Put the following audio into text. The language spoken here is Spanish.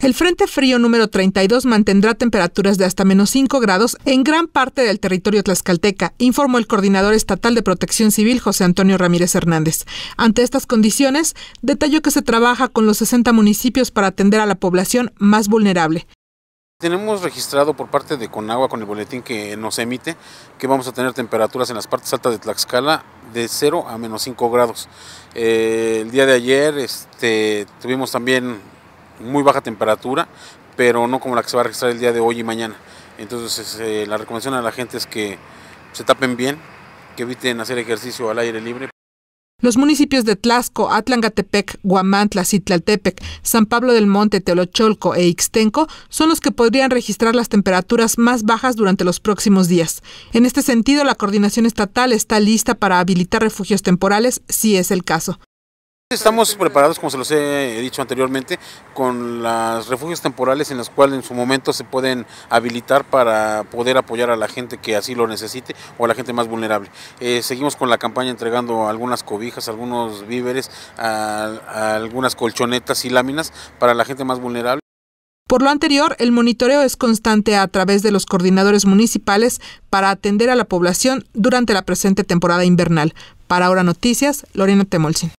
El Frente Frío número 32 mantendrá temperaturas de hasta menos 5 grados en gran parte del territorio tlaxcalteca, informó el coordinador estatal de protección civil José Antonio Ramírez Hernández. Ante estas condiciones, detalló que se trabaja con los 60 municipios para atender a la población más vulnerable. Tenemos registrado por parte de Conagua con el boletín que nos emite que vamos a tener temperaturas en las partes altas de Tlaxcala de 0 a menos 5 grados. Eh, el día de ayer este, tuvimos también muy baja temperatura, pero no como la que se va a registrar el día de hoy y mañana. Entonces eh, la recomendación a la gente es que se tapen bien, que eviten hacer ejercicio al aire libre. Los municipios de Tlasco, Atlangatepec, Guamantla, Citlaltepec, San Pablo del Monte, Teolocholco e Ixtenco son los que podrían registrar las temperaturas más bajas durante los próximos días. En este sentido, la coordinación estatal está lista para habilitar refugios temporales si es el caso. Estamos preparados, como se los he dicho anteriormente, con los refugios temporales en los cuales en su momento se pueden habilitar para poder apoyar a la gente que así lo necesite o a la gente más vulnerable. Eh, seguimos con la campaña entregando algunas cobijas, algunos víveres, a, algunas colchonetas y láminas para la gente más vulnerable. Por lo anterior, el monitoreo es constante a través de los coordinadores municipales para atender a la población durante la presente temporada invernal. Para Ahora Noticias, Lorena Temolsin.